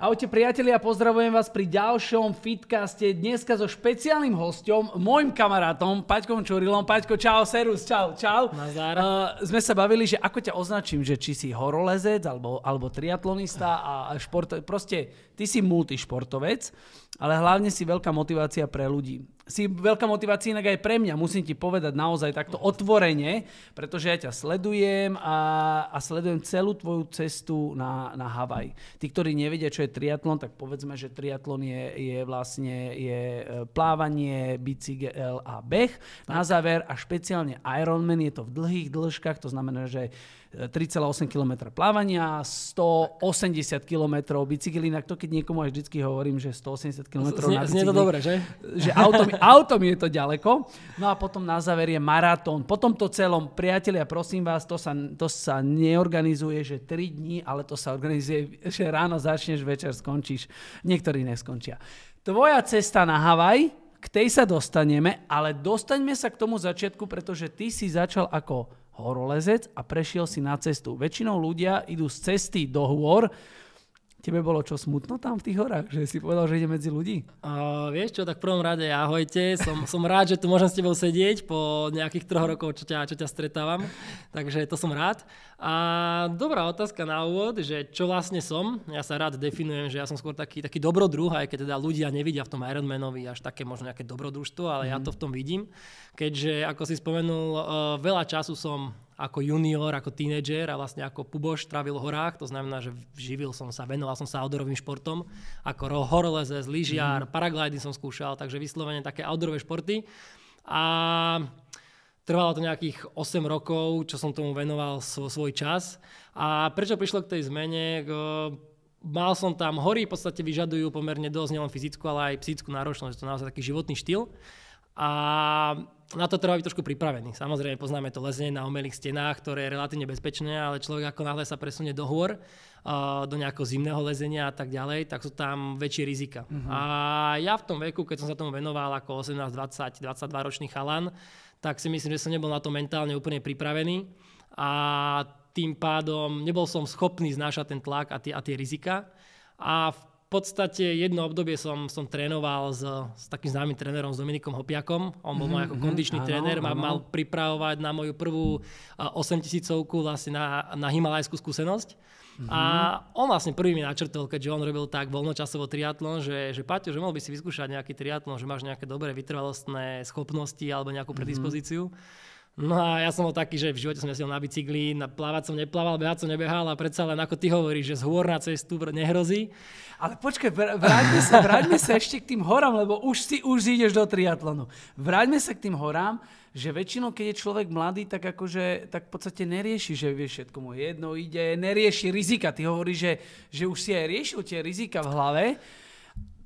Ahojte priatelia, pozdravujem vás pri ďalšom Fitcaste. Dneska so špeciálnym hostom, môjim kamarátom, Paťkom Čurilom. Paťko, čau, Serus, čau, čau. Nazdar. Uh, sme sa bavili, že ako ťa označím, že či si horolezec, alebo, alebo triatlonista a šport... Proste, ty si multišportovec, ale hlavne si veľká motivácia pre ľudí si veľká motivácia inak aj pre mňa, musím ti povedať naozaj takto otvorene, pretože ja ťa sledujem a, a sledujem celú tvoju cestu na, na Havaj. Tí, ktorí nevedia, čo je triatlon, tak povedzme, že triatlon je, je vlastne je e, plávanie, bicykel a beh. Na záver a špeciálne Ironman je to v dlhých dĺžkach, to znamená, že 3,8 km plávania, 180 km bicykli, inak to keď niekomu aj vždycky hovorím, že 180 km na bicykli. Znie to dobre, že? Že autom, autom je to ďaleko. No a potom na záver je maratón. Po tomto celom, priatelia, prosím vás, to sa, to sa neorganizuje, že 3 dní, ale to sa organizuje, že ráno začneš, večer skončíš. Niektorí neskončia. Tvoja cesta na Havaj, k tej sa dostaneme, ale dostaňme sa k tomu začiatku, pretože ty si začal ako horolezec a prešiel si na cestu. Väčšinou ľudia idú z cesty do hôr, Tebe bolo čo smutno tam v tých horách, že si povedal, že ide medzi ľudí? Uh, vieš čo, tak v prvom rade ahojte. Som, som rád, že tu môžem s tebou sedieť po nejakých troch rokov, čo ťa, čo ťa stretávam. Takže to som rád. A dobrá otázka na úvod, že čo vlastne som. Ja sa rád definujem, že ja som skôr taký, taký dobrodruh, aj keď teda ľudia nevidia v tom Ironmanovi až také možno nejaké dobrodružstvo, ale mm. ja mhm. to v tom vidím. Keďže, ako si spomenul, uh, veľa času som ako junior, ako tínedžer a vlastne ako puboš trávil v horách, to znamená, že živil som sa, venoval som sa outdoorovým športom, ako horolezec, lyžiar, mm. paragliding som skúšal, takže vyslovene také outdoorové športy. A Trvalo to nejakých 8 rokov, čo som tomu venoval svoj čas. A prečo prišlo k tej zmene? E, mal som tam hory, v podstate vyžadujú pomerne dosť nielen fyzickú, ale aj psychickú náročnosť. To je naozaj taký životný štýl. A na to treba byť trošku pripravený. Samozrejme, poznáme to lezenie na umelých stenách, ktoré je relatívne bezpečné, ale človek ako náhle sa presunie do hôr, do nejakého zimného lezenia a tak ďalej, tak sú tam väčšie rizika. Uh-huh. A ja v tom veku, keď som sa tomu venoval ako 18, 20, 22 ročný chalan, tak si myslím, že som nebol na to mentálne úplne pripravený a tým pádom nebol som schopný znášať ten tlak a tie, a tie rizika. A v podstate jedno obdobie som, som trénoval s, s takým známym trénerom, s Dominikom Hopiakom. On bol môj mhm, ako mhm, kondičný mm-hmm, tréner, ma mal pripravovať na moju prvú 8000-ovku vlastne na, na himalajskú skúsenosť. Mm-hmm. A mhm. on vlastne prvý mi načrtol, keďže on robil tak voľnočasovo triatlon, že, že Paťo, že mohol by si vyskúšať nejaký triatlon, že máš nejaké dobré vytrvalostné schopnosti alebo nejakú predispozíciu. Mm-hmm No a ja som bol taký, že v živote som nesiel na bicykli, na plávať som neplával, behať som nebehal a predsa len ako ty hovoríš, že z hôr na cestu nehrozí. Ale počkaj, vráťme sa, vráťme sa ešte k tým horám, lebo už si už ideš do triatlonu. Vráťme sa k tým horám, že väčšinou, keď je človek mladý, tak akože, tak v podstate nerieši, že vie všetko mu jedno ide, nerieši rizika. Ty hovoríš, že, že už si aj riešil tie rizika v hlave.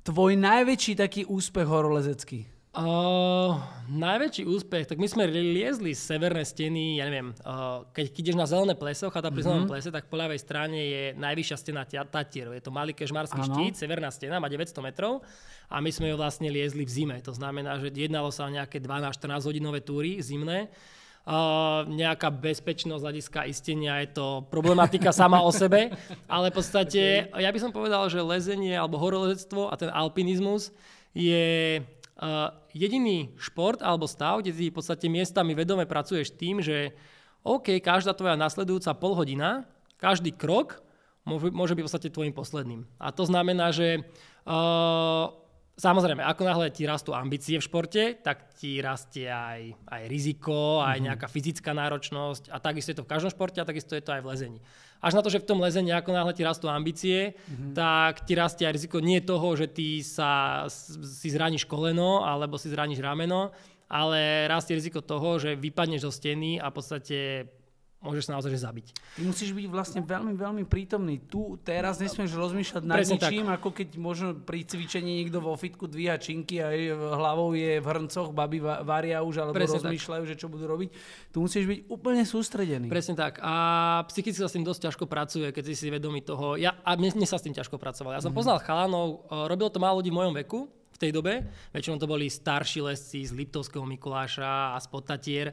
Tvoj najväčší taký úspech horolezecký? Uh, najväčší úspech, tak my sme liezli z severné steny, ja neviem, uh, keď ideš na zelené pleso, chata pri mm-hmm. plese, tak po ľavej strane je najvyššia stena Tatier. Je to malý kežmarský ano. štít, severná stena, má 900 metrov a my sme ju vlastne liezli v zime. To znamená, že jednalo sa o nejaké 12-14 hodinové túry zimné. Uh, nejaká bezpečnosť hľadiska istenia, je to problematika sama o sebe, ale v podstate ja by som povedal, že lezenie alebo horolezectvo a ten alpinizmus je Eh, jediný šport alebo stav, kde si v podstate miestami vedome pracuješ tým, že OK, každá tvoja nasledujúca polhodina, každý krok môže, byť v podstate tvojim posledným. A to znamená, že uh, Samozrejme, ako náhle ti rastú ambície v športe, tak ti rastie aj, aj riziko, aj mhm. nejaká fyzická náročnosť a takisto je to v každom športe a takisto je to aj v lezení. Až na to, že v tom lezení ako náhle ti rastú ambície, mm-hmm. tak ti rastie aj riziko nie toho, že ty sa, si zraníš koleno alebo si zraníš rameno, ale rastie riziko toho, že vypadneš zo steny a v podstate môžeš sa naozaj že zabiť. Ty musíš byť vlastne veľmi, veľmi prítomný. Tu teraz nesmieš no, rozmýšľať nad Presne ničím, tak. ako keď možno pri cvičení niekto vo fitku dvíha činky a hlavou je v hrncoch, baby varia už alebo Presne rozmýšľajú, tak. že čo budú robiť. Tu musíš byť úplne sústredený. Presne tak. A psychicky sa s tým dosť ťažko pracuje, keď si si vedomý toho. Ja, a mne, mne sa s tým ťažko pracovalo. Ja som mm. poznal chalanov, e, robilo to málo ľudí v mojom veku, v tej dobe. Väčšinou to boli starší lesci z Liptovského Mikuláša a z Potatier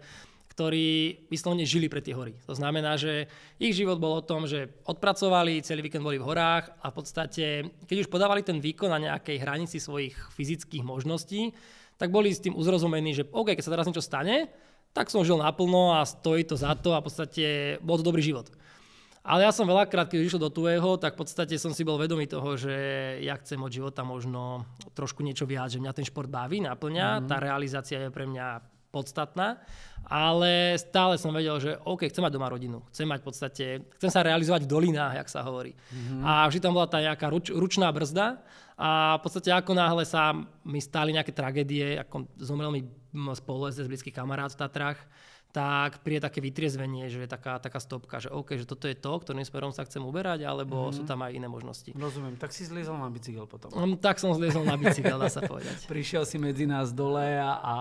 ktorí vyslovne žili pre tie hory. To znamená, že ich život bol o tom, že odpracovali, celý víkend boli v horách a v podstate, keď už podávali ten výkon na nejakej hranici svojich fyzických možností, tak boli s tým uzrozumení, že OK, keď sa teraz niečo stane, tak som žil naplno a stojí to za to a v podstate bol to dobrý život. Ale ja som veľakrát, keď išiel do tuého, tak v podstate som si bol vedomý toho, že ja chcem od života možno trošku niečo viac, že mňa ten šport baví, naplňa, mm. tá realizácia je pre mňa podstatná, ale stále som vedel, že OK, chcem mať doma rodinu, chcem mať v podstate, chcem sa realizovať v dolinách, jak sa hovorí. Mm-hmm. A vždy tam bola tá nejaká ruč, ručná brzda a v podstate ako náhle sa mi stali nejaké tragédie, ako zomrel mi spolu spolec, blízky kamarát v Tatrách, tak príde také vytriezvenie, že je taká, taká stopka, že OK, že toto je to, ktorým smerom sa chcem uberať, alebo mm-hmm. sú tam aj iné možnosti. Rozumiem, tak si zliezol na bicykel potom. Um, tak som zliezol na bicykel, dá sa povedať. Prišiel si medzi nás dole a, a,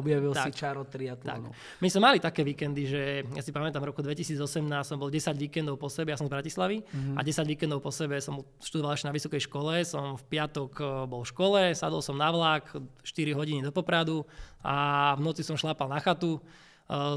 objavil tak, si čaro triatlonu. My sme mali také víkendy, že ja si pamätám, v roku 2018 som bol 10 víkendov po sebe, ja som z Bratislavy, mm-hmm. a 10 víkendov po sebe som študoval ešte na vysokej škole, som v piatok e, bol v škole, sadol som na vlak 4 hodiny do Popradu a v noci som šlápal na chatu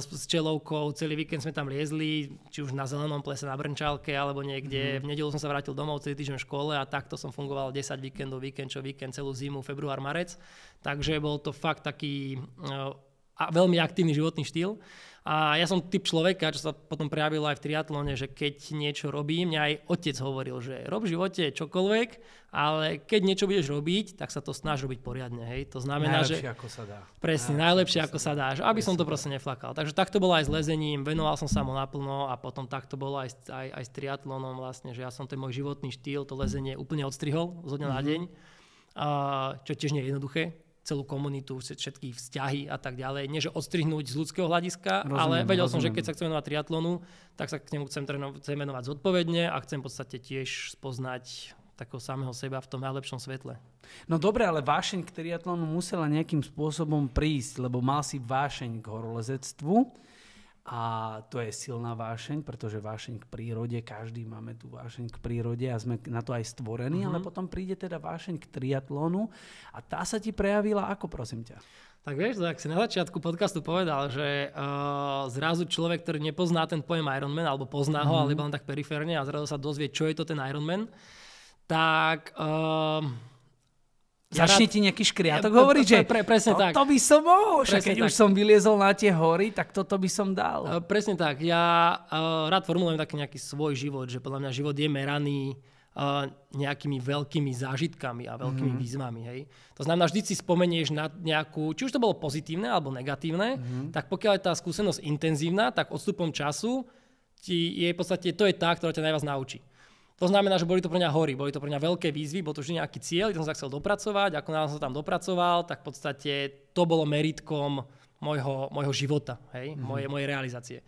s čelovkou, celý víkend sme tam liezli, či už na zelenom plese na Brnčálke alebo niekde. Mm. V nedelu som sa vrátil domov, celý týždeň v škole a takto som fungoval 10 víkendov, víkend čo víkend, celú zimu, február, marec. Takže bol to fakt taký eh, a veľmi aktívny životný štýl. A ja som typ človeka, čo sa potom prejavilo aj v triatlone, že keď niečo robím, mňa aj otec hovoril, že rob v živote čokoľvek, ale keď niečo budeš robiť, tak sa to snaž robiť poriadne. Hej. To znamená, najlepšie, že... ako sa dá. Presne, najlepšie, najlepšie ako sa dá. Že aby presne. som to proste neflakal. Takže takto bolo aj s lezením, venoval som sa mu naplno a potom takto bolo aj, aj, aj s triatlonom vlastne, že ja som ten môj životný štýl, to lezenie úplne odstrihol zo dňa mm-hmm. na mhm. deň, Uh, čo tiež nie je jednoduché celú komunitu, všetky vzťahy a tak ďalej. Nie, že odstrihnúť z ľudského hľadiska, rozumiem, ale vedel rozumiem. som, že keď sa chcem venovať triatlonu, tak sa k nemu chcem, chcem venovať zodpovedne a chcem v podstate tiež spoznať takého samého seba v tom najlepšom svetle. No dobre, ale vášeň k triatlonu musela nejakým spôsobom prísť, lebo mal si vášeň k horolezectvu a to je silná vášeň, pretože vášeň k prírode, každý máme tu vášeň k prírode a sme na to aj stvorení, uh-huh. ale potom príde teda vášeň k triatlonu a tá sa ti prejavila ako, prosím ťa? Tak vieš, tak si na začiatku podcastu povedal, že uh, zrazu človek, ktorý nepozná ten pojem Ironman, alebo pozná ho, huh mhm. ho, ale iba len tak periférne a zrazu sa dozvie, čo je to ten Ironman, tak... Uh, ja Začne rád... ti nejaký škriatok ja, hovoriť, že pre, presne to, tak. to by som mohol, však keď tak. už som vyliezol na tie hory, tak toto by som dal. E, presne tak, ja uh, rád formulujem taký nejaký svoj život, že podľa mňa život je meraný uh, nejakými veľkými zážitkami a veľkými mm. výzvami. Hej. To znamená, vždy si spomenieš na nejakú, či už to bolo pozitívne alebo negatívne, mm. tak pokiaľ je tá skúsenosť intenzívna, tak odstupom času ti je v podstate, to je tá, ktorá ťa najviac naučí. To znamená, že boli to pre mňa hory, boli to pre mňa veľké výzvy, bol to vždy nejaký cieľ, ktorý som sa chcel dopracovať, ako nám som tam dopracoval, tak v podstate to bolo meritkom môjho, môjho života, hej, mm-hmm. moje, mojej realizácie.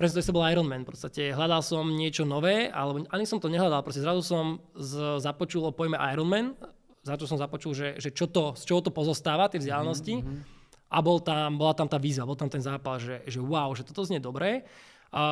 Preto to isté bol Ironman, podstate hľadal som niečo nové, alebo ani som to nehľadal, proste zrazu som z, započul o pojme Ironman, začal som započul, že, že čo to, z čoho to pozostáva, tie vzdialenosti. Mm-hmm. A bol tam, bola tam tá výzva, bol tam ten zápal, že, že wow, že toto znie dobré. A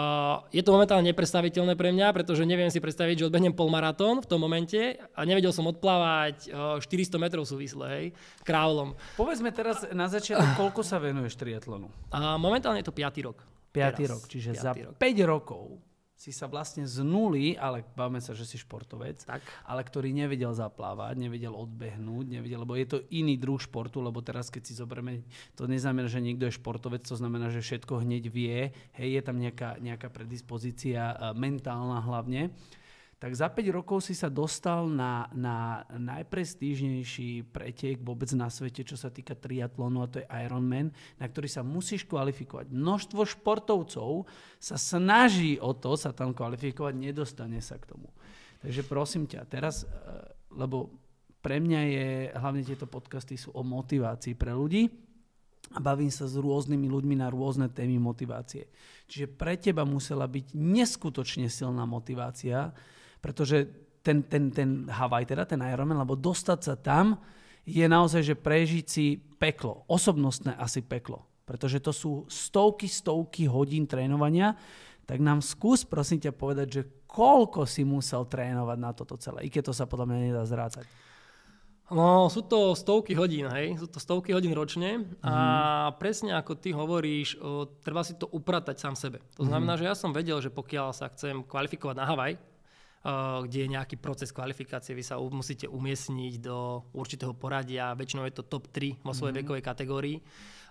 je to momentálne nepredstaviteľné pre mňa, pretože neviem si predstaviť, že odbehnem polmaratón v tom momente a nevedel som odplávať 400 e, metrov súvisle, hej, kráľom. Povedzme teraz na začiatok, koľko sa venuješ triatlonu? A momentálne je to 5. rok. 5. rok, čiže 5 za rok. 5 rokov si sa vlastne z nuly, ale bavme sa, že si športovec, tak. ale ktorý nevedel zaplávať, nevedel odbehnúť, nevedel, lebo je to iný druh športu, lebo teraz keď si zoberieme, to neznamená, že niekto je športovec, to znamená, že všetko hneď vie, hej, je tam nejaká, nejaká predispozícia e, mentálna hlavne, tak za 5 rokov si sa dostal na, na najprestížnejší pretek vôbec na svete, čo sa týka triatlonu, a to je Ironman, na ktorý sa musíš kvalifikovať. Množstvo športovcov sa snaží o to sa tam kvalifikovať, nedostane sa k tomu. Takže prosím ťa, teraz, e, lebo pre mňa je, hlavne tieto podcasty sú o motivácii pre ľudí, a bavím sa s rôznymi ľuďmi na rôzne témy motivácie. Čiže pre teba musela byť neskutočne silná motivácia, pretože ten, ten, ten Havaj, teda ten Ironman, lebo dostať sa tam je naozaj, že prežiť si peklo. Osobnostné asi peklo. Pretože to sú stovky, stovky hodín trénovania. Tak nám skús, prosím ťa, povedať, že koľko si musel trénovať na toto celé. I keď to sa podľa mňa nedá zrácať. No, sú to stovky hodín, hej, sú to stovky hodín ročne a mm. presne ako ty hovoríš, o, treba si to upratať sám sebe. To mhm. znamená, mm. že ja som vedel, že pokiaľ sa chcem kvalifikovať na Havaj, Eh, kde je nejaký proces kvalifikácie. Vy sa musíte umiestniť do určitého poradia, väčšinou je to top 3 vo svojej mm-hmm. vekovej kategórii.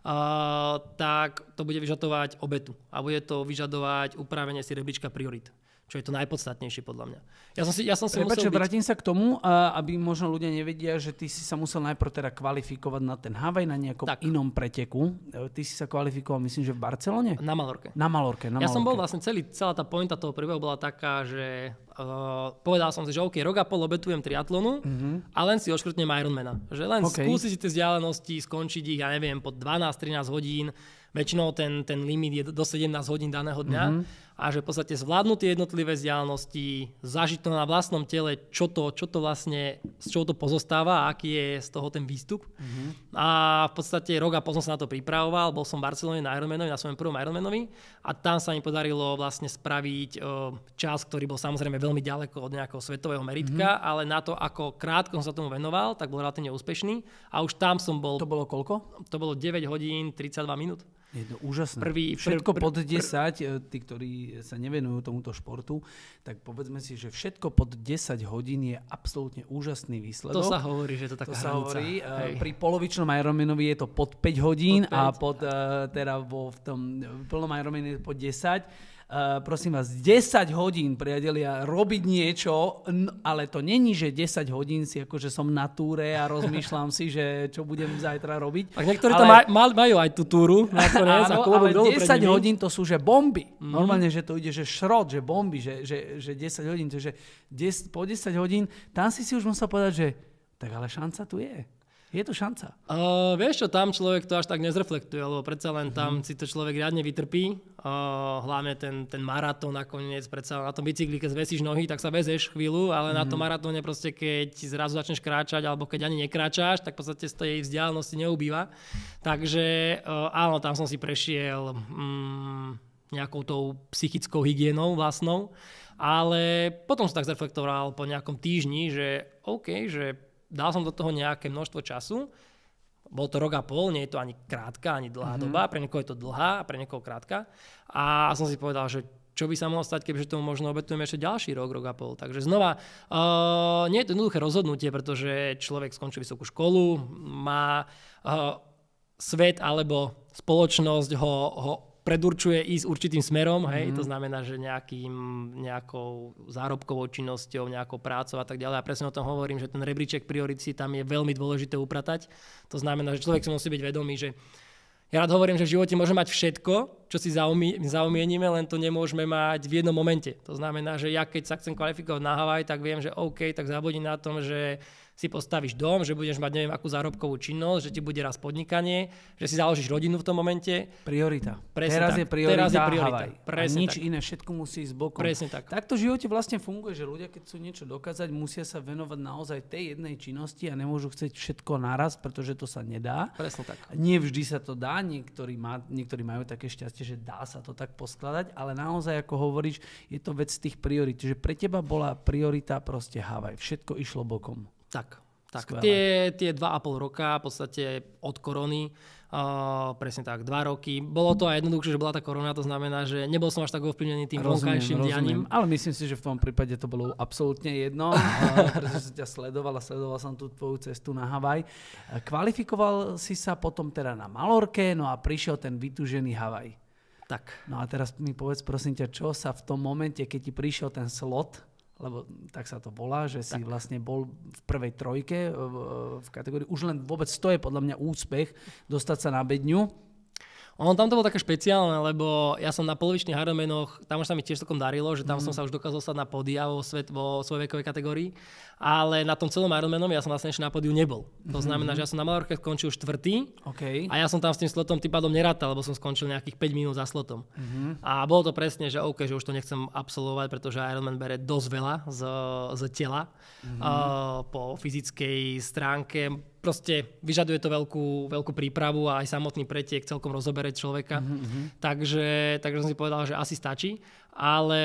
Uh, tak to bude vyžadovať obetu a bude to vyžadovať upravenie si rebička priorit čo je to najpodstatnejšie podľa mňa. Ja som si, ja som si Prepač, musel byť... vrátim sa k tomu, aby možno ľudia nevedia, že ty si sa musel najprv teda kvalifikovať na ten Havaj na nejakom tak. inom preteku. E, ty si sa kvalifikoval, myslím, že v Barcelone? Na Malorke. Na Malorke, na Malorke. Ja som bol vlastne celý, celá tá pointa toho príbehu bola taká, že uh, povedal som si, že OK, rok a pol obetujem triatlonu mm-hmm. a len si oškrtnem Ironmana. Že len okay. skúsiť si tie vzdialenosti, skončiť ich, ja neviem, po 12-13 hodín. Väčšinou ten, ten limit je do 17 hodín daného dňa. Mm-hmm a že v podstate zvládnu tie jednotlivé vzdialenosti, zažiť to na vlastnom tele, čo to, čo to vlastne, z čoho to pozostáva a aký je z toho ten výstup. Mm-hmm. A v podstate rok a potom sa na to pripravoval, bol som v Barcelone na Ironmanovi, na svojom prvom Ironmanovi a tam sa mi podarilo vlastne spraviť e, čas, ktorý bol samozrejme veľmi ďaleko od nejakého svetového meritka, mm-hmm. ale na to, ako krátko som sa tomu venoval, tak bol relatívne úspešný a už tam som bol... To bolo koľko? To bolo 9 hodín 32 minút. Je to úžasné. Prvý, prv, všetko prv, pod 10, prv, tí, ktorí sa nevenujú tomuto športu, tak povedzme si, že všetko pod 10 hodín je absolútne úžasný výsledok. To sa hovorí, že to taká to hranica. Sa hovorí. E, Hej. Pri polovičnom Ironmanovi je to pod 5 hodín pod 5. a pod, e, teda vo v tom plnom Ironmanu je pod 10 Eh, prosím vás, 10 hodín, priatelia, robiť niečo, ale to není, že 10 hodín si akože som na túre a rozmýšľam si, že čo budem zajtra robiť. Tak niektorí ale... tam maj, majú aj tú túru. Nakoniec, áno, ale 10 hodín to sú, že bomby. Mm. Normálne, že to ide, že šrot, že bomby, že, že, že 10 hodín, to je, že 10, po 10 hodín, tam si si už musel povedať, že tak ale šanca tu je je tu šanca. Uh, vieš čo, tam človek to až tak nezreflektuje, lebo predsa len tam mm. si to človek riadne vytrpí. Uh, hlavne ten, ten maratón nakoniec, predsa na tom bicykli, keď zvesíš nohy, tak sa vezeš chvíľu, ale mm. na tom mhm. maratóne proste, keď zrazu začneš kráčať, alebo keď ani nekráčaš, tak v podstate z tej vzdialenosti neubýva. Takže uh, áno, tam som si prešiel mm, nejakou tou psychickou hygienou vlastnou, ale potom som tak zreflektoval po nejakom týždni, že OK, že dal som do toho nejaké množstvo času, bol to rok a pol, nie je to ani krátka, ani dlhá mm-hmm. doba, pre niekoho je to dlhá a pre niekoho krátka. A som si povedal, že čo by sa mohlo stať, keďže tomu možno obetujeme ešte ďalší rok, rok a pol. Takže znova, uh, nie je to jednoduché rozhodnutie, pretože človek skončil vysokú školu, má uh, svet alebo spoločnosť ho, ho predurčuje ísť určitým smerom, hej, mm-hmm. to mhm. znamená, že nejakým, nejakou zárobkovou činnosťou, nejakou prácou a tak ďalej. A presne o tom hovorím, že ten rebríček priority tam je veľmi dôležité upratať. To znamená, že človek si musí byť vedomý, že ja rád hovorím, že v živote môže mať všetko, čo si zaumie, zaumienime, len to nemôžeme mať v jednom momente. To znamená, že ja keď sa chcem kvalifikovať na Havaj, tak viem, že OK, tak zabudím na tom, že si postavíš dom, že budeš mať neviem akú zárobkovú činnosť, že ti bude raz podnikanie, že si založíš rodinu v tom momente. Priorita. Presne Teraz tak. je priorita, Teraz je priorita. Havaj. Presne A nič tak. iné, všetko musí ísť bokom. Presne tak. Takto v živote vlastne funguje, že ľudia, keď chcú niečo dokázať, musia sa venovať naozaj tej jednej činnosti a nemôžu chcieť všetko naraz, pretože to sa nedá. Presne tak. Nie vždy sa to dá, niektorí, má, niektorí majú také šťastie, že dá sa to tak poskladať, ale naozaj, ako hovoríš, je to vec tých priorit. Čiže pre teba bola priorita proste Havaj. Všetko išlo bokom. Tak, tak. Tie, tie dva a pol roka, v podstate od korony, uh, presne tak, dva roky. Bolo to aj jednoduchšie, že bola tá korona, to znamená, že nebol som až tak ovplyvnený tým vonkajším dianím. Ale myslím si, že v tom prípade to bolo absolútne jedno, pretože som ťa sledoval a sledoval som tú tvoju cestu na Havaj. Kvalifikoval si sa potom teda na Malorke, no a prišiel ten vytúžený Havaj. Tak. No a teraz mi povedz prosím ťa, čo sa v tom momente, keď ti prišiel ten slot, lebo tak sa to volá, že si vlastne bol v prvej trojke e, e, v kategórii. Už len vôbec to je podľa mňa úspech dostať sa na bedňu ono tam to bolo také špeciálne, lebo ja som na polovičných Ironmanoch, tam už sa mi tiež celkom darilo, že tam mm. som mhm. sa už dokázal stať na podia vo, svet, vo svojej vekovej kategórii, ale na tom celom Ironmanom ja som vlastne ešte na podiu nebol. To mhm. znamená, mm. že ja som na Malorke skončil štvrtý okay. a ja som tam s tým slotom tým pádom nerátal, lebo som skončil nejakých 5 minút za slotom. Mm. A bolo to presne, že OK, že už to nechcem absolvovať, pretože Ironman bere dosť veľa z, z tela mm. uh, po fyzickej stránke, proste vyžaduje to veľkú, veľkú prípravu a aj samotný pretiek celkom rozoberie človeka. Mm-hmm. Takže, takže som si povedal, že asi stačí. Ale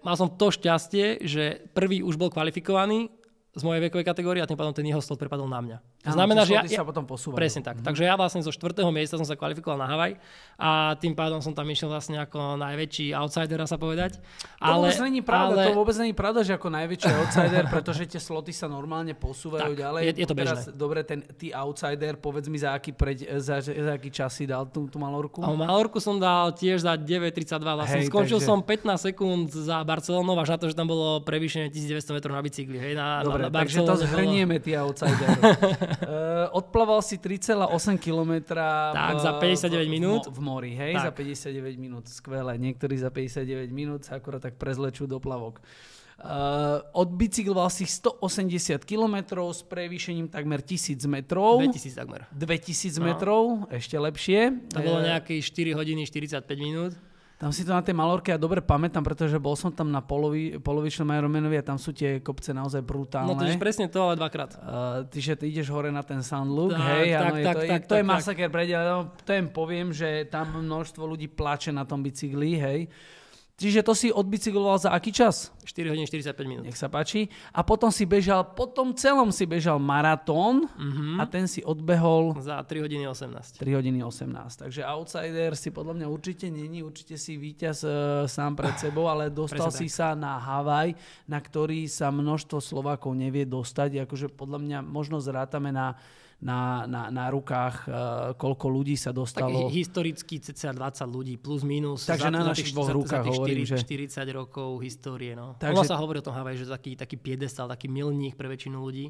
mal som to šťastie, že prvý už bol kvalifikovaný z mojej vekovej kategórie a tým pádom ten jeho slot prepadol na mňa. To znamená, že ja, sa potom posúvajú. Presne tak. Mm-hmm. Takže ja vlastne zo 4. miesta som sa kvalifikoval na Havaj a tým pádom som tam išiel vlastne ako najväčší outsider, sa povedať. To ale, vôbec není pravda, ale... to vôbec není pravda, že ako najväčší outsider, pretože tie sloty sa normálne posúvajú tak, ďalej. Je, je to bežné. Teraz, dobre, ten, ty outsider, povedz mi, za aký, preď, za, za aký čas si dal tú, tú malorku? A malorku som dal tiež za 9.32, vlastne hej, skončil takže... som 15 sekúnd za Barcelonou až na to, že tam bolo prevýšenie 1900 metrov na bicykli, hej, na, dobre, Dobre, takže to zhrnieme, tie outsider. uh, odplaval si 3,8 km. Tak, v, za 59 v, minút. V, v mori, hej, tak. za 59 minút. Skvelé, niektorí za 59 minút sa akurát tak prezlečú do plavok. Uh, eh, odbicykloval si 180 km s prevýšením takmer 1000 metrov. 2000 takmer. 2000 no. metrov, ešte lepšie. To bolo eh, nejaké 4 hodiny 45 minút. Tam si to na tej Malorke ja dobre pamätám, pretože bol som tam na polovi, polovičnom Ironmanovi a tam sú tie kopce naozaj brutálne. No to je presne to, ale dvakrát. Uh, že ty ideš hore na ten Sound hej, tak, áno, tak, je to, tak, je, to tak, je masaker, tak. ale no, to im poviem, že tam množstvo ľudí plače na tom bicykli, hej. Čiže to si odbicykloval za aký čas? 4 hodín 45 minút. Nech sa páči. A potom si bežal, potom celom si bežal maratón mm-hmm. a ten si odbehol... Za 3 hodiny 18. 3 hodiny 18. Takže outsider si podľa mňa určite není, určite si víťaz e, sám pred sebou, ale dostal si tak. sa na Havaj, na ktorý sa množstvo Slovákov nevie dostať. Akože podľa mňa možno zrátame na na, na, na rukách, uh, koľko ľudí sa dostalo. Tak historicky cca 20 ľudí, plus minus. Takže za, na našich dvoch rukách za hovorím, 4, že... 40 rokov histórie. No. Takže... Ono sa hovorí o tom Havaj, že taký, taký piedestal, taký milník pre väčšinu ľudí.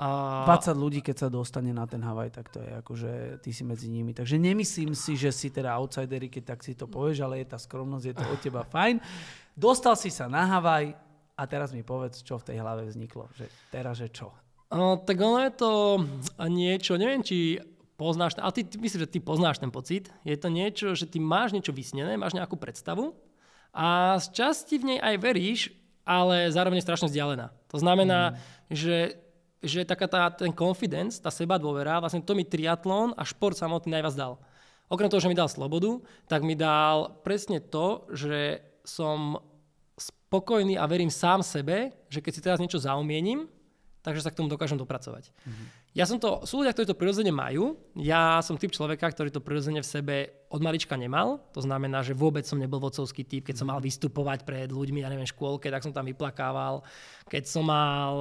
A... 20 ľudí, keď sa dostane na ten Havaj, tak to je akože ty si medzi nimi. Takže nemyslím si, že si teda outsidery, keď tak si to povieš, ale je tá skromnosť, je to od teba fajn. Dostal si sa na Havaj, a teraz mi povedz, čo v tej hlave vzniklo. Že teraz, že čo? No, tak ono je to niečo, neviem, či poznáš, a ty, ty myslím, že ty poznáš ten pocit, je to niečo, že ty máš niečo vysnené, máš nejakú predstavu a z časti v nej aj veríš, ale zároveň je strašne vzdialená. To znamená, mm. že že taká tá, ten confidence, tá seba dôvera, vlastne to mi triatlon a šport samotný najviac dal. Okrem toho, že mi dal slobodu, tak mi dal presne to, že som spokojný a verím sám sebe, že keď si teraz niečo zaumienim, takže sa k tomu dokážem dopracovať. Mm-hmm. Ja som to, sú ľudia, ktorí to prirodzene majú, ja som typ človeka, ktorý to prirodzene v sebe od malička nemal, to znamená, že vôbec som nebol vocovský typ, keď som mal mhm. vystupovať pred ľuďmi, ja neviem, škôlke, tak som tam vyplakával, keď som mal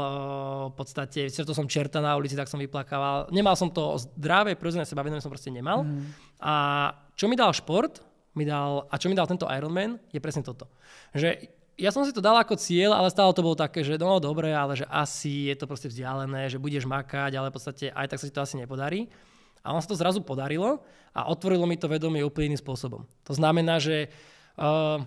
v podstate, to som čerta na ulici, tak som vyplakával, nemal som to zdravé, prirodzené sebavedomie som proste nemal mm-hmm. a čo mi dal šport, mi dal, a čo mi dal tento Ironman, je presne toto. Že ja som si to dal ako cieľ, ale stále to bolo také, že no dobre, ale že asi je to proste vzdialené, že budeš makať, ale v podstate aj tak sa ti to asi nepodarí. A on sa to zrazu podarilo a otvorilo mi to vedomie úplne iným spôsobom. To znamená, že uh,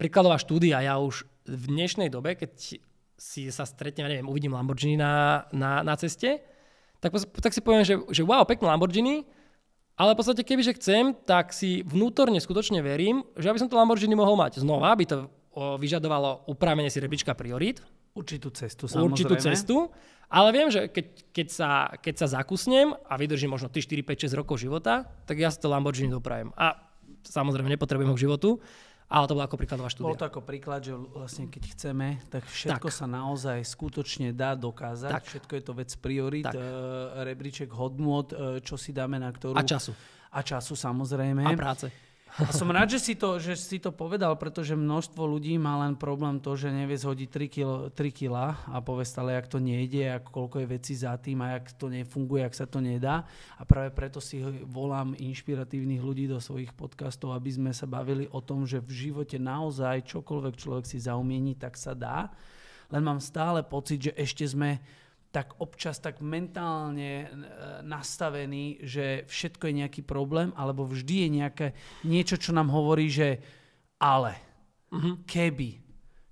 príkladová štúdia, ja už v dnešnej dobe, keď si sa stretnem, ja neviem, uvidím Lamborghini na, na, na ceste, tak, tak si poviem, že, že wow, pekný Lamborghini, ale v podstate, kebyže chcem, tak si vnútorne skutočne verím, že aby som to Lamborghini mohol mať znova, aby to vyžadovalo upravenie si rebička priorít. Určitú cestu, samozrejme. Určitú cestu. Ale viem, že keď, keď, sa, keď sa zakusnem a vydržím možno 3, 4, 5, 6 rokov života, tak ja si to Lamborghini dopravím. A samozrejme, nepotrebujem ho k životu, ale to bolo ako príkladová štúdia. Bolo to ako príklad, že vlastne keď chceme, tak všetko tak. sa naozaj skutočne dá dokázať. Tak. Všetko je to vec priorit, tak. Eh, rebríček hodnot, eh, čo si dáme na ktorú... A času. A času samozrejme. A práce. A som rád, že si, to, že si to povedal, pretože množstvo ľudí má len problém to, že nevie zhodiť 3 kg 3 kila a povie stále, jak to nejde, ako koľko je veci za tým a jak to nefunguje, ak sa to nedá. A práve preto si volám inšpiratívnych ľudí do svojich podcastov, aby sme sa bavili o tom, že v živote naozaj čokoľvek človek si zaumieni, tak sa dá. Len mám stále pocit, že ešte sme tak občas tak mentálne e, nastavený, že všetko je nejaký problém, alebo vždy je nejaké niečo, čo nám hovorí, že ale, uh-huh. keby,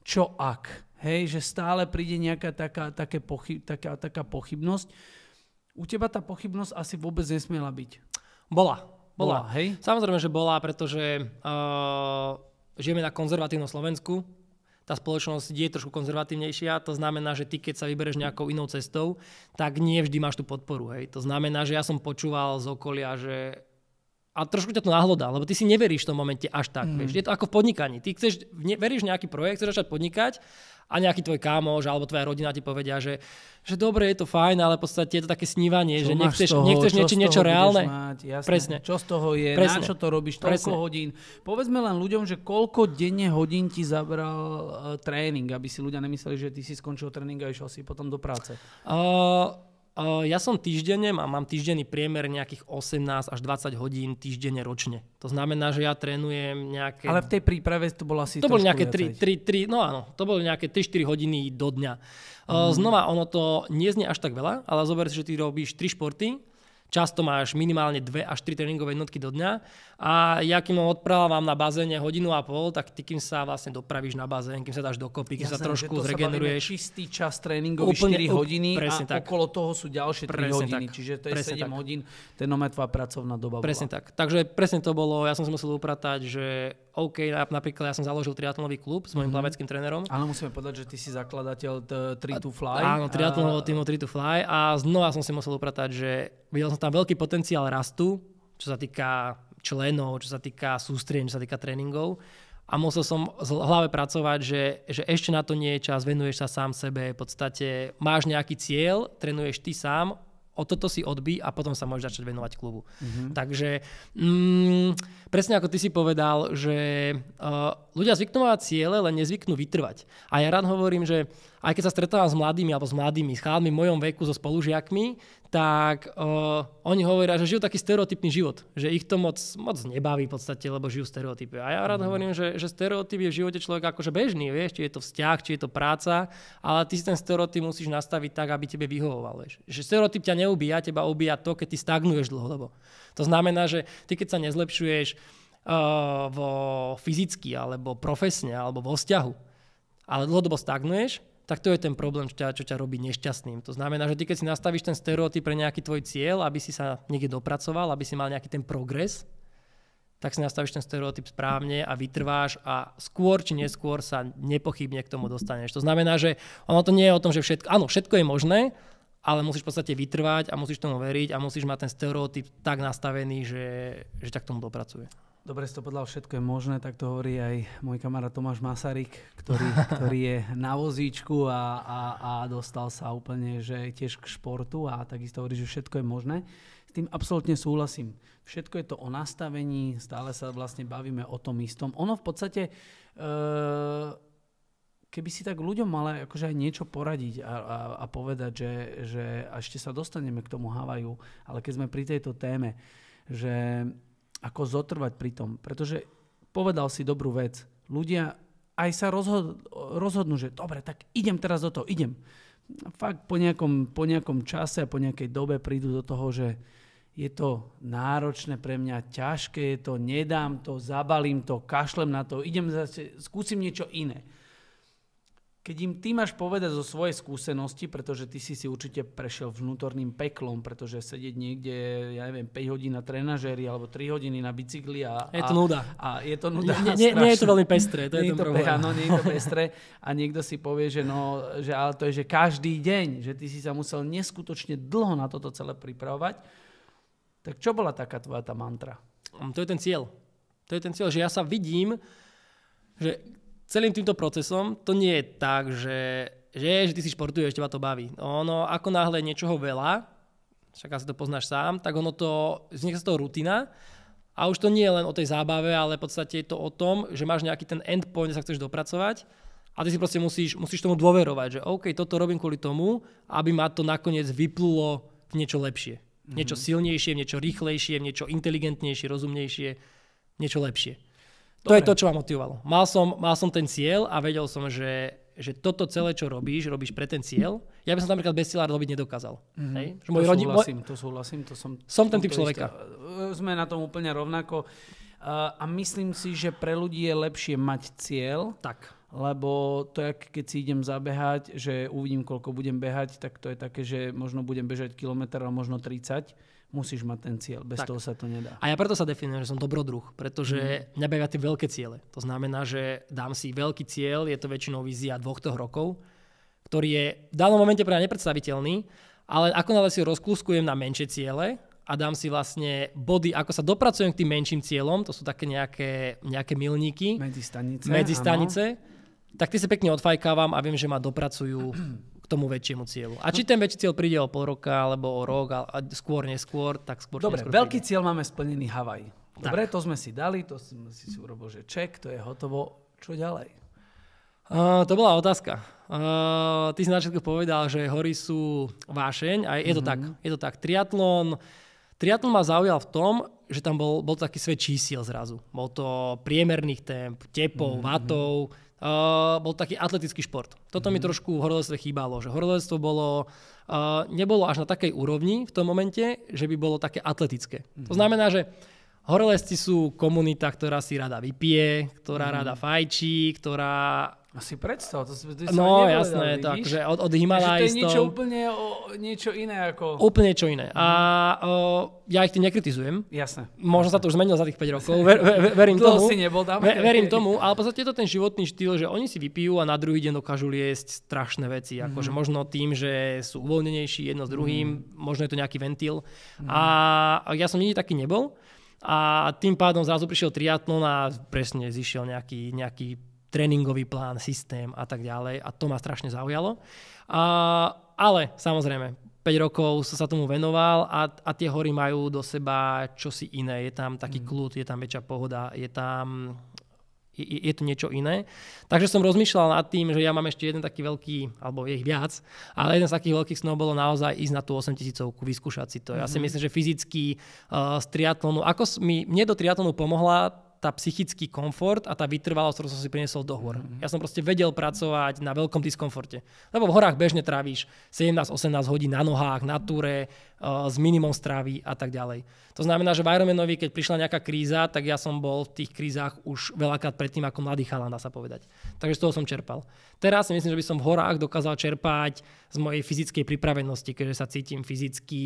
čo ak, hej, že stále príde nejaká taká, také pochyb, taká, taká pochybnosť. U teba tá pochybnosť asi vôbec nesmiela byť. Bola. Bola, bola hej? Samozrejme, že bola, pretože uh, žijeme na konzervatívnom Slovensku, tá spoločnosť je trošku konzervatívnejšia, to znamená, že ty keď sa vybereš nejakou inou cestou, tak nie vždy máš tú podporu. Hej. To znamená, že ja som počúval z okolia, že a trošku ťa to náhľadá, lebo ty si neveríš v tom momente až tak. Mm. Vieš. Je to ako v podnikaní. Ty chceš, ne, veríš nejaký projekt, chceš začať podnikať a nejaký tvoj kámoš alebo tvoja rodina ti povedia, že, že dobre, je to fajn, ale v podstate je to také snívanie, čo že nechceš, toho, nechceš niečo, niečo reálne. Mať, jasné. Presne. Čo z toho je, Presne. na čo to robíš, toľko Presne. hodín. Povedzme len ľuďom, že koľko denne hodín ti zabral uh, tréning, aby si ľudia nemysleli, že ty si skončil tréning a išiel si potom do práce. Uh, Eh, ja som týždenne, mám, mám týždenný priemer nejakých 18 až 20 hodín týždenne ročne. To znamená, že ja trénujem nejaké... Ale v tej príprave to bolo asi To bolo nejaké 3, 3, 3, no áno, to nejaké 3-4 hodiny do dňa. Mm. Znova, ono to nie znie až tak veľa, ale zober si, že ty robíš 3 športy, Často máš minimálne dve až tri tréningové jednotky do dňa a ja kým odprávam na bazéne hodinu a pol, tak ty kým sa vlastne dopravíš na bazén, kým sa dáš dokopy, kým ja sa znam, trošku to zregeneruješ. Sa čistý čas tréningov 4 hodiny presne a tak. okolo toho sú ďalšie 3 presne hodiny, tak. čiže to je presne 7 tak. hodín, ten je tvoja pracovná doba. Presne bola. tak. Takže presne to bolo, ja som si musel upratať, že OK, napríklad ja som založil triatlonový klub s mojim mm-hmm. plaveckým trénerom. Áno, musíme povedať, že ty si zakladateľ 3 to Fly. Áno, triatlonového týmu 3 to Fly a znova som si musel upratať, že videl som tam veľký potenciál rastu, čo sa týka členov, čo sa týka sústrieň, čo sa týka tréningov. A musel som v hlave pracovať, že, že ešte na to nie je čas, venuješ sa sám sebe, v podstate máš nejaký cieľ, trénuješ ty sám, o toto si odbí a potom sa môžeš začať venovať klubu. Mm-hmm. Takže mm, presne ako ty si povedal, že uh, ľudia zvyknú mať ciele, len nezvyknú vytrvať. A ja rád hovorím, že aj keď sa stretávam s mladými alebo s mladými, s chalmi v mojom veku so spolužiakmi, tak uh, oni hovoria, že žijú taký stereotypný život, že ich to moc, moc nebaví v podstate, lebo žijú stereotypy. A ja rád mm. hovorím, že, že stereotyp je v živote človeka akože bežný, vieš, či je to vzťah, či je to práca, ale ty si ten stereotyp musíš nastaviť tak, aby tebe vyhovoval. Vieš. Že stereotyp ťa neubíja, teba ubíja to, keď ty stagnuješ dlhodobo. To znamená, že ty keď sa nezlepšuješ uh, vo fyzicky, alebo profesne, alebo vo vzťahu, ale dlhodobo stagnuješ, tak to je ten problém, čo ťa, čo ťa robí nešťastným. To znamená, že ty keď si nastavíš ten stereotyp pre nejaký tvoj cieľ, aby si sa niekde dopracoval, aby si mal nejaký ten progres, tak si nastavíš ten stereotyp správne a vytrváš a skôr či neskôr sa nepochybne k tomu dostaneš. To znamená, že ono to nie je o tom, že všetko, áno, všetko je možné, ale musíš v podstate vytrvať a musíš tomu veriť a musíš mať ten stereotyp tak nastavený, že, že ťa k tomu dopracuje. Dobre, si to podľa všetko je možné, tak to hovorí aj môj kamarát Tomáš Masaryk, ktorý, ktorý je na vozíčku a, a, a dostal sa úplne že tiež k športu a takisto hovorí, že všetko je možné. S tým absolútne súhlasím. Všetko je to o nastavení, stále sa vlastne bavíme o tom istom. Ono v podstate... E, keby si tak ľuďom mala akože aj niečo poradiť a, a, a povedať, že, že a ešte sa dostaneme k tomu Havaju, ale keď sme pri tejto téme, že ako zotrvať pri tom. Pretože povedal si dobrú vec. Ľudia aj sa rozhod- rozhodnú, že dobre, tak idem teraz do toho, idem. A fakt po nejakom, po nejakom čase a po nejakej dobe prídu do toho, že je to náročné pre mňa, ťažké je to, nedám to, zabalím to, kašlem na to, idem zase, skúsim niečo iné. Keď im ty máš povedať zo svojej skúsenosti, pretože ty si si určite prešiel vnútorným peklom, pretože sedieť niekde, ja neviem, 5 hodín na trenažéri alebo 3 hodiny na bicykli a... Je to nuda. A, a je to nuda. Nie, nie, nie je to veľmi pestré, to nie je to, problém. Áno, nie je to pestré. A niekto si povie, že no, že ale to je, že každý deň, že ty si sa musel neskutočne dlho na toto celé pripravovať. Tak čo bola taká tvoja tá mantra? To je ten cieľ. To je ten cieľ, že ja sa vidím, že celým týmto procesom to nie je tak, že, že, že ty si športuješ, ma to baví. Ono, ako náhle niečoho veľa, však asi to poznáš sám, tak ono to, vznikne sa to rutina a už to nie je len o tej zábave, ale v podstate je to o tom, že máš nejaký ten endpoint, sa chceš dopracovať a ty si proste musíš, musíš tomu dôverovať, že OK, toto robím kvôli tomu, aby ma to nakoniec vyplulo v niečo lepšie. Mm-hmm. Niečo mhm. silnejšie, niečo rýchlejšie, niečo inteligentnejšie, rozumnejšie, niečo lepšie. Dobre. To je to, čo ma motivovalo. Mal som, mal som ten cieľ a vedel som, že, že toto celé, čo robíš, robíš pre ten cieľ. Ja by som napríklad bez cieľa robiť nedokázal. Mm-hmm. Hej? môj to, rodin, súhlasím, môj... to súhlasím, to som... Som ten typ človeka. Isté. Sme na tom úplne rovnako. Uh, a myslím si, že pre ľudí je lepšie mať cieľ. Tak lebo to, jak keď si idem zabehať, že uvidím, koľko budem behať, tak to je také, že možno budem bežať kilometr, a možno 30 musíš mať ten cieľ. Bez tak. toho sa to nedá. A ja preto sa definujem, že som dobrodruh, pretože mm. mňa bavia tie veľké ciele. To znamená, že dám si veľký cieľ, je to väčšinou vízia dvoch toho rokov, ktorý je v danom momente pre mňa nepredstaviteľný, ale ako si ho rozkluskujem na menšie ciele a dám si vlastne body, ako sa dopracujem k tým menším cieľom, to sú také nejaké, nejaké milníky. Medzi stanice. Medzi stanice. Áno. Tak ty sa pekne odfajkávam a viem, že ma dopracujú tomu väčšiemu cieľu. A no. či ten väčší cieľ príde o pol roka, alebo o rok, a, skôr, neskôr, tak skôr Dobre, neskôr veľký príde. cieľ máme splnený Havaj. Dobre, tak. to sme si dali, to si, si si urobil, že ček, to je hotovo. Čo ďalej? Uh, to bola otázka. Uh, ty si na všetko povedal, že hory sú vášeň a je mm-hmm. tak. Je to tak. Triatlon, triatlon ma zaujal v tom, že tam bol, bol to taký svet čísiel zrazu. Bol to priemerných temp, tepov, mm-hmm. vatov, mhm uh, bol taký atletický šport. Toto mm-hmm. mi mhm. trošku v horolezstve chýbalo, že horolezstvo bolo, uh, nebolo až na takej úrovni v tom momente, že by bolo také atletické. Mm-hmm. To mhm. znamená, že horolezci sú komunita, ktorá si rada vypije, ktorá mm-hmm. rada fajčí, ktorá asi predstav, to si, to si No jasné, vidíš? tak, že od, od Himalajstov... To je niečo úplne o, niečo iné ako... Úplne niečo iné. A mhm. o, ja ich tým nekritizujem. Jasné. Možno sa to už zmenilo za tých 5 rokov, ver, ver, verím Dlho tomu. si nebol tam. Ver, verím tomu, ale v podstate je to ten životný štýl, že oni si vypijú a na druhý deň dokážu liesť strašné veci. Akože mm. možno tým, že sú uvoľnenejší jedno s mhm. druhým, mm. možno je to nejaký ventil. Mm. A ja som nikdy taký nebol. A tým pádom zrazu prišiel triatlon a presne zišiel nejaký, nejaký tréningový plán, systém a tak ďalej. A to ma strašne zaujalo. A, ale samozrejme, 5 rokov som sa tomu venoval a, a tie hory majú do seba čosi iné. Je tam taký mm. kľud, je tam väčšia pohoda, je tam je, je to niečo iné. Takže som rozmýšľal nad tým, že ja mám ešte jeden taký veľký, alebo je ich viac, ale jeden z takých veľkých snov bolo naozaj ísť na tú 8000 vyskúšať si to. Ja mm-hmm. si mhm. myslím, že fyzicky uh, eh, z triatlonu, ako mi, mne do triatlonu pomohla tá psychický komfort a tá vytrvalosť, ktorú som si priniesol do hôr. Mhm. Ja som proste vedel pracovať na veľkom diskomforte. Lebo v horách bežne trávíš 17-18 hodín na nohách, na túre, uh, s minimum stravy a tak ďalej. To znamená, že v Ironmanovi, keď prišla nejaká kríza, tak ja som bol v tých krízach už veľakrát predtým ako mladý chalan, dá sa povedať. Takže z toho som čerpal. Teraz si myslím, že by som v horách dokázal čerpať z mojej fyzickej pripravenosti, keďže sa cítim fyzicky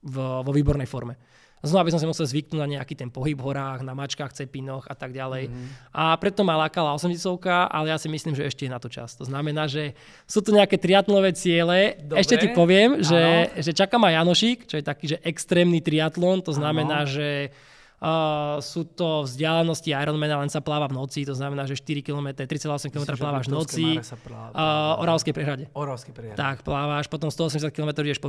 v, vo výbornej forme. Znova by som si musel zvyknúť na nejaký ten pohyb v horách, na mačkách, cepinoch a tak ďalej. Mm. A preto ma lákala 80 ale ja si myslím, že ešte je na to čas. To znamená, že sú tu nejaké triatlové ciele. Dobre. Ešte ti poviem, že, že čaká ma Janošik, čo je taký, že extrémny triatlon. To znamená, ano. že Uh, sú to vzdialenosti Ironmana, len sa pláva v noci, to znamená, že 4 km, 3,8 km Myslím, plávaš v noci. Plá... Uh, Oravskej prehrade. prehrade. Tak, plávaš, potom 180 km ideš po,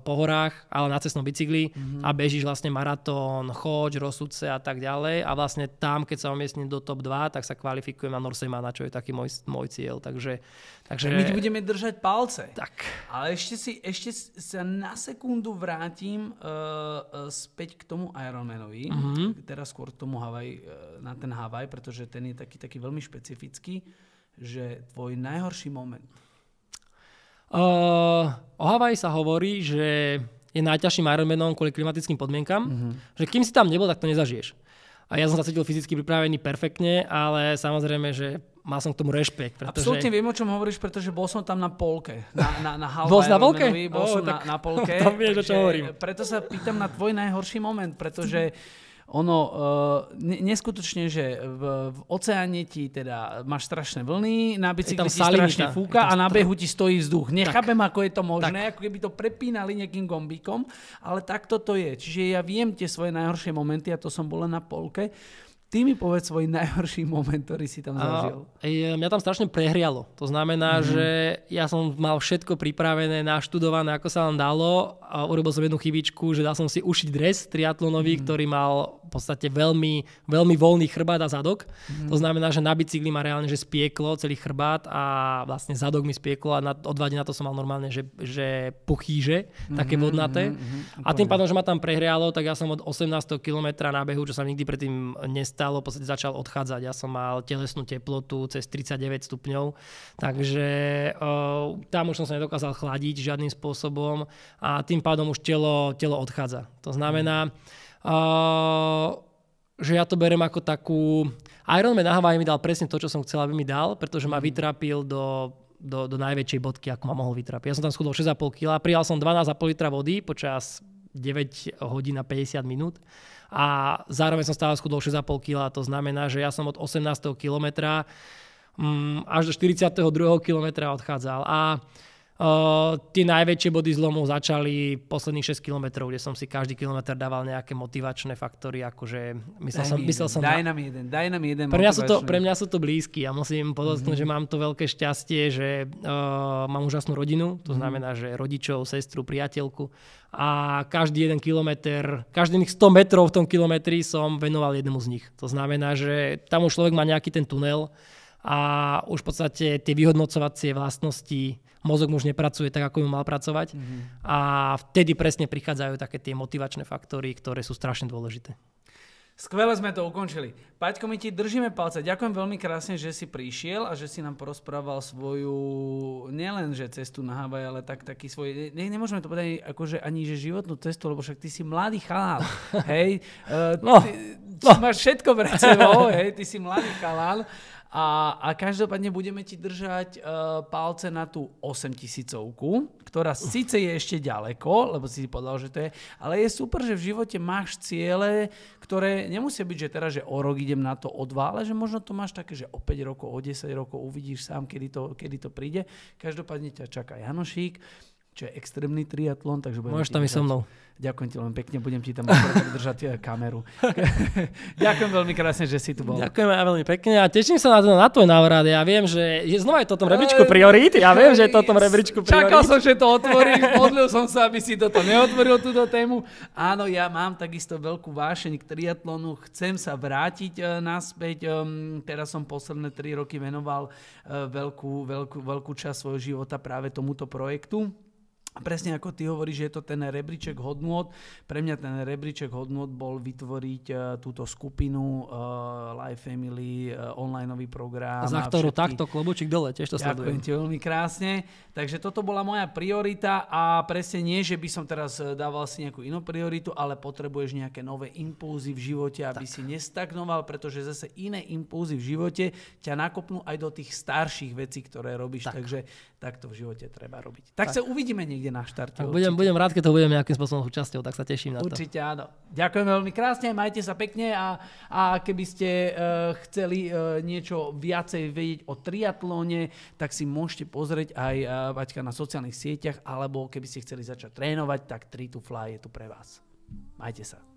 po horách, ale na cestnom bicykli mm-hmm. a bežíš vlastne maratón, choď, rozsudce a tak ďalej. A vlastne tam, keď sa umiestním do top 2, tak sa kvalifikujem na Norsemana, čo je taký môj, môj cieľ. Takže, takže... My ti budeme držať palce. Tak. Ale ešte, si, ešte sa na sekundu vrátim uh, uh, späť k tomu Ironmanovi. Uh-huh. Teraz skôr k tomu Havaj, e, na ten Havaj, pretože ten je taký, taký veľmi špecifický, že tvoj najhorší moment. Uh, o Havaji sa hovorí, že je najťažším Ironmanom kvôli klimatickým podmienkam, uh-huh. že kým si tam nebol, tak to nezažiješ. A ja som sa cítil fyzicky pripravený perfektne, ale samozrejme, že mal som k tomu rešpekt. Pretože... Absolutne viem, o čom hovoríš, pretože bol som tam na polke. Na, na, na Halva bol na polke? Bol oh, som tak... na, na polke. Tam vieš, o čom hovorím. Preto sa pýtam na tvoj najhorší moment, pretože ono e, neskutočne, že v, v oceáne ti teda máš strašné vlny, na bicykli ti strašne fúka a na behu ti stojí vzduch. Nechápem, tak. ako je to možné, tak. ako keby to prepínali nejakým gombíkom, ale takto to je. Čiže ja viem tie svoje najhoršie momenty a to som bol len na polke Ty mi povedz svoj najhorší moment, ktorý si tam zažil. A, mňa tam strašne prehrialo. To znamená, mm. že ja som mal všetko pripravené, naštudované, ako sa vám dalo. A urobil som jednu chybičku, že dal som si ušiť dres triatlonový, mm. ktorý mal v podstate veľmi, veľmi voľný chrbát a zadok. Mm. To znamená, že na bicykli ma reálne že spieklo celý chrbát a vlastne zadok mi spieklo a na, dva na to som mal normálne, že, že puchýže, mm-hmm, také mhm, vodnaté. Mm-hmm, a tým pádom, že ma tam prehrialo, tak ja som od 18. kilometra na behu, čo sa nikdy predtým nestal stalo, podstate začal odchádzať. Ja som mal telesnú teplotu cez 39 stupňov, takže tam už som sa nedokázal chladiť žiadnym spôsobom a tým pádom už telo, telo odchádza. To znamená, že ja to berem ako takú... Ironman na Havaji mi dal presne to, čo som chcel, aby mi dal, pretože ma mhm. vytrapil do do, do najväčšej bodky, ako ma mohol vytrapiť. Ja som tam schudol 6,5 kg, prijal som 12,5 litra vody počas 9 hodín a 50 minút. A zároveň som stále schudol 6,5 kg, to znamená, že ja som od 18. kilometra mm, až do 42. kilometra odchádzal. A tie najväčšie body zlomu začali posledných 6 km, kde som si každý kilometr dával nejaké motivačné faktory, akože myslel daj som... Myslel jeden, som daj na... nám jeden, daj nám jeden pre mňa, sú to, pre mňa sú to blízky a ja musím podotknúť, mm-hmm. že mám to veľké šťastie, že uh, mám úžasnú rodinu, to mhm. znamená, mm-hmm. že rodičov, sestru, priateľku a každý jeden kilometr, každých 100 metrov v tom kilometri som venoval jednému z nich. To znamená, že tam už človek má nejaký ten tunel a už v podstate tie vyhodnocovacie vlastnosti mozog už nepracuje tak, ako by mal pracovať. Mm-hmm. A vtedy presne prichádzajú také tie motivačné faktory, ktoré sú strašne dôležité. Skvele sme to ukončili. Paťko, my ti držíme palce. Ďakujem veľmi krásne, že si prišiel a že si nám porozprával svoju, nielen že cestu na Havaj, ale tak, taký svoj, ne, nemôžeme to povedať akože ani že životnú cestu, lebo však ty si mladý chalán, hej. Uh, no, ty, no. máš všetko pred sebou, hej, ty si mladý chalán. A, a každopádne budeme ti držať uh, palce na tú 8000, ktorá síce je ešte ďaleko, lebo si si povedal, že to je, ale je super, že v živote máš ciele, ktoré nemusia byť, že teraz, že o rok idem na to o dva, ale že možno to máš také, že o 5 rokov, o 10 rokov uvidíš sám, kedy to, kedy to príde. Každopádne ťa čaká Janošík, čo je extrémny triatlon, takže budeme... Môžeš tam i so mnou. Ďakujem ti veľmi pekne, budem ti tam držať eh, kameru. Ďakujem veľmi krásne, že si tu bol. Ďakujem aj veľmi pekne a teším sa na, to, na tvoj návrat. Ja viem, že je znova je to tom rebríčku priorít. Ja viem, že je to tom rebríčku priorít. Čakal som, že to otvoríš, modlil som sa, aby si toto neotvoril, túto tému. Áno, ja mám takisto veľkú vášeň k triatlonu, chcem sa vrátiť eh, naspäť. Ehm, teraz som posledné tri roky venoval eh, veľkú, veľkú, veľkú časť svojho života práve tomuto projektu. Presne ako ty hovoríš, že je to ten rebríček hodnot. Pre mňa ten rebríček hodnot bol vytvoriť e, túto skupinu uh, e, Life Family, uh, e, online program. A za ktorú všetky... takto klobučík dole, tiež to sledujem. Ďakujem ti veľmi krásne. Takže toto bola moja priorita a presne nie, že by som teraz dával si nejakú inú prioritu, ale potrebuješ nejaké nové impulzy v živote, aby tak. si nestagnoval, pretože zase iné impulzy v živote ťa nakopnú aj do tých starších vecí, ktoré robíš. Tak. Takže takto v živote treba robiť. Tak, tak. sa uvidíme niekde niekde na štarte. A budem, budem rád, keď to budem nejakým spôsobom súčasťou, tak sa teším na to. Určite áno. Ďakujem veľmi krásne, majte sa pekne a, a keby ste uh, chceli uh, niečo viacej vedieť o triatlóne, tak si môžete pozrieť aj uh, e, Baťka na sociálnych sieťach, alebo keby ste chceli začať trénovať, tak 3 to Fly je tu pre vás. Majte sa.